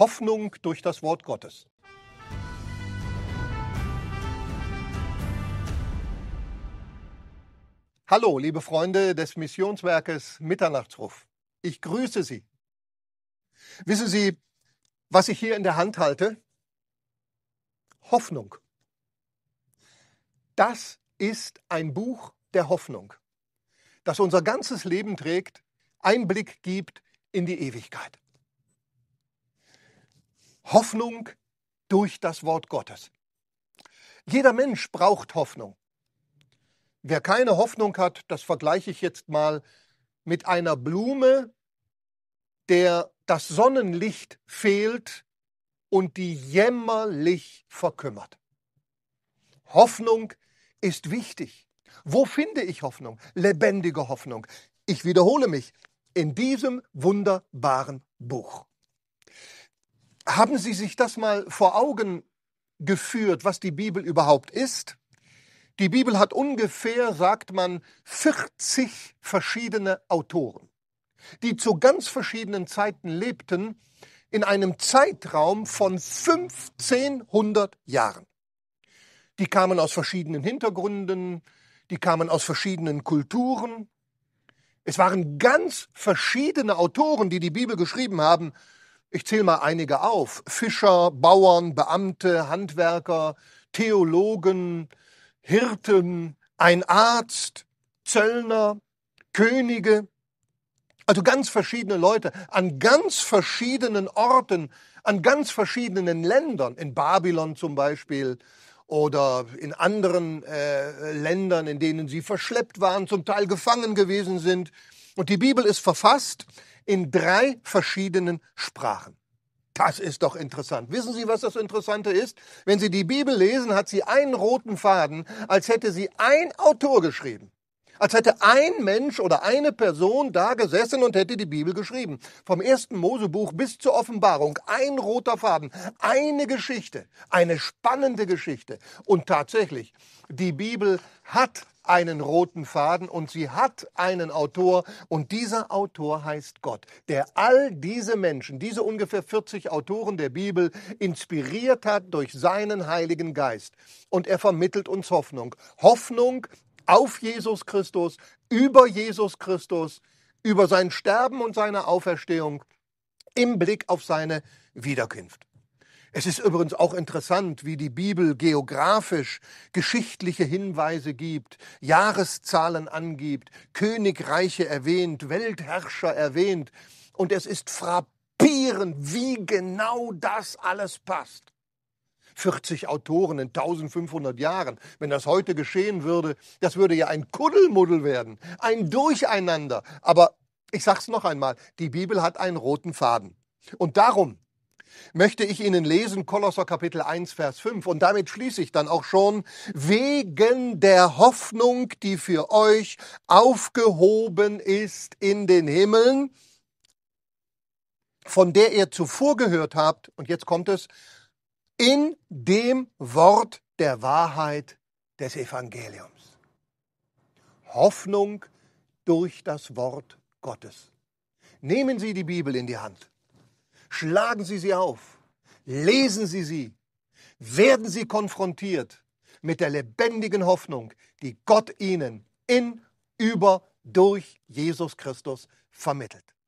Hoffnung durch das Wort Gottes. Hallo, liebe Freunde des Missionswerkes Mitternachtsruf. Ich grüße Sie. Wissen Sie, was ich hier in der Hand halte? Hoffnung. Das ist ein Buch der Hoffnung, das unser ganzes Leben trägt, Einblick gibt in die Ewigkeit. Hoffnung durch das Wort Gottes. Jeder Mensch braucht Hoffnung. Wer keine Hoffnung hat, das vergleiche ich jetzt mal mit einer Blume, der das Sonnenlicht fehlt und die jämmerlich verkümmert. Hoffnung ist wichtig. Wo finde ich Hoffnung? Lebendige Hoffnung. Ich wiederhole mich in diesem wunderbaren Buch. Haben Sie sich das mal vor Augen geführt, was die Bibel überhaupt ist? Die Bibel hat ungefähr, sagt man, 40 verschiedene Autoren, die zu ganz verschiedenen Zeiten lebten, in einem Zeitraum von 1500 Jahren. Die kamen aus verschiedenen Hintergründen, die kamen aus verschiedenen Kulturen. Es waren ganz verschiedene Autoren, die die Bibel geschrieben haben ich zähle mal einige auf. Fischer, Bauern, Beamte, Handwerker, Theologen, Hirten, ein Arzt, Zöllner, Könige. Also ganz verschiedene Leute an ganz verschiedenen Orten, an ganz verschiedenen Ländern, in Babylon zum Beispiel oder in anderen äh, Ländern, in denen sie verschleppt waren, zum Teil gefangen gewesen sind. Und die Bibel ist verfasst in drei verschiedenen Sprachen. Das ist doch interessant. Wissen Sie, was das Interessante ist? Wenn Sie die Bibel lesen, hat sie einen roten Faden, als hätte sie ein Autor geschrieben. Als hätte ein Mensch oder eine Person da gesessen und hätte die Bibel geschrieben. Vom ersten Mosebuch bis zur Offenbarung. Ein roter Faden. Eine Geschichte. Eine spannende Geschichte. Und tatsächlich, die Bibel hat einen roten Faden und sie hat einen Autor und dieser Autor heißt Gott, der all diese Menschen, diese ungefähr 40 Autoren der Bibel inspiriert hat durch seinen Heiligen Geist und er vermittelt uns Hoffnung. Hoffnung auf Jesus Christus, über Jesus Christus, über sein Sterben und seine Auferstehung im Blick auf seine Wiederkunft. Es ist übrigens auch interessant, wie die Bibel geografisch geschichtliche Hinweise gibt, Jahreszahlen angibt, Königreiche erwähnt, Weltherrscher erwähnt. Und es ist frappierend, wie genau das alles passt. 40 Autoren in 1500 Jahren. Wenn das heute geschehen würde, das würde ja ein Kuddelmuddel werden, ein Durcheinander. Aber ich sag's noch einmal, die Bibel hat einen roten Faden. Und darum möchte ich Ihnen lesen Kolosser Kapitel 1 Vers 5 und damit schließe ich dann auch schon wegen der Hoffnung, die für euch aufgehoben ist in den Himmeln, von der ihr zuvor gehört habt und jetzt kommt es in dem Wort der Wahrheit des Evangeliums. Hoffnung durch das Wort Gottes. Nehmen Sie die Bibel in die Hand. Schlagen Sie sie auf. Lesen Sie sie. Werden Sie konfrontiert mit der lebendigen Hoffnung, die Gott Ihnen in, über, durch Jesus Christus vermittelt.